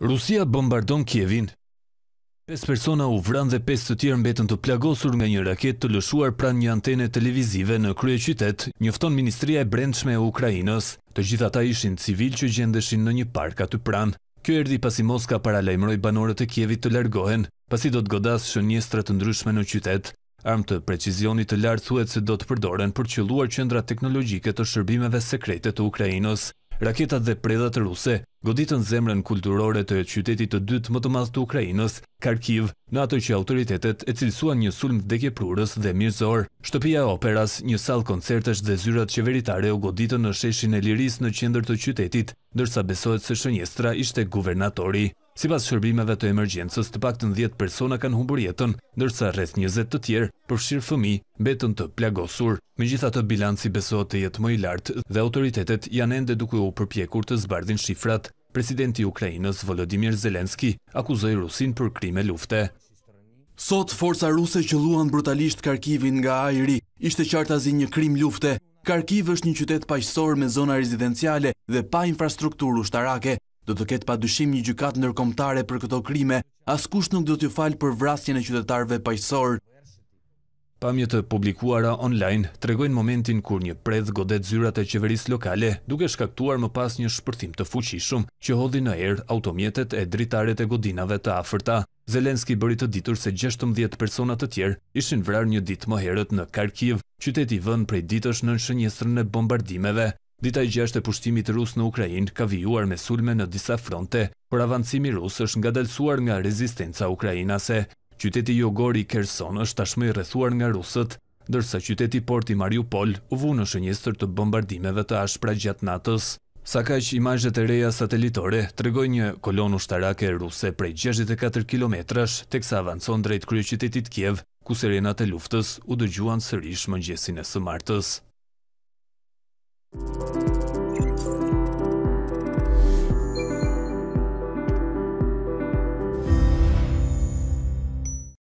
Rusia bombardon Kjevin. 5 persona u vran dhe 5 të tjerë mbetën të plagosur nga një raket të lëshuar pran një antene televizive në krye qytet, njëfton Ministria e Brendshme e Ukrajinës. Të gjitha ta ishin civil që gjendeshin në një park aty pran. Kjo erdi pasi Moska paralajmëroj banorët e Kjevit të largohen, pasi do të godas shënjestrat të ndryshme në qytet. Armë të precizionit të lartë thuet se do të përdoren për qëluar qëndra teknologjike të shërbimeve sekrete të Ukrajinës raketat dhe predat ruse, goditën zemrën kulturore të qytetit të dytë më të mazë të Ukrajinës, Karkiv, në ato që autoritetet e cilësuan një sulm të deke prurës dhe mirëzor, shtëpia e operas, një salë koncertës dhe zyrat qeveritare o goditën në sheshin e liris në qendër të qytetit, dërsa besohet së shënjestra ishte guvernatori. Si pas shërbimeve të emergjensës, të pak të në 10 persona kanë humbur jetën, nërsa rreth 20 të tjerë përshirë fëmi, betën të plagosur. Me gjitha të bilanci besot të jetë më i lartë dhe autoritetet janë ende duke u përpjekur të zbardhin shifrat. Presidenti Ukrajinës Volodymyr Zelenski akuzoj Rusin për krime lufte. Sot, forca ruse që luan brutalisht Karkivin nga ajri, ishte qartazi një krim lufte. Karkiv është një qytet paqësor me zona rezidenciale dhe pa infrastruktur ushtarake, Do të ketë pa dyshim një gjykat nërkomtare për këto krime, as kush nuk do t'ju falë për vrasjen e qytetarve pajësor. Pamjet të publikuara online tregojnë momentin kur një predh godet zyrat e qeveris lokale duke shkaktuar më pas një shpërthim të fuqishum që hodhi në erë automjetet e dritaret e godinave të aferta. Zelenski bërit të ditur se 16 personat të tjerë ishin vrar një dit më herët në Karkiv, qyteti vënd prej ditësh në nëshënjestrën e bombardimeve. Dita i gjashtë e pushtimit rusë në Ukrajin ka vijuar me sulme në disa fronte, për avancimi rusë është nga dalsuar nga rezistenca Ukrajinase. Qyteti Jogori Kerson është tashmë i rrethuar nga rusët, dërsa qyteti porti Mariupol u vunë në shënjestër të bombardimeve të ashpra gjatë natës. Sa ka që imajët e reja satelitore të një kolonu shtarake ruse prej 64 km të kësa avancon drejt kryë qytetit Kjev, ku serenat e luftës u dëgjuan sërish mëngjesin e së martës.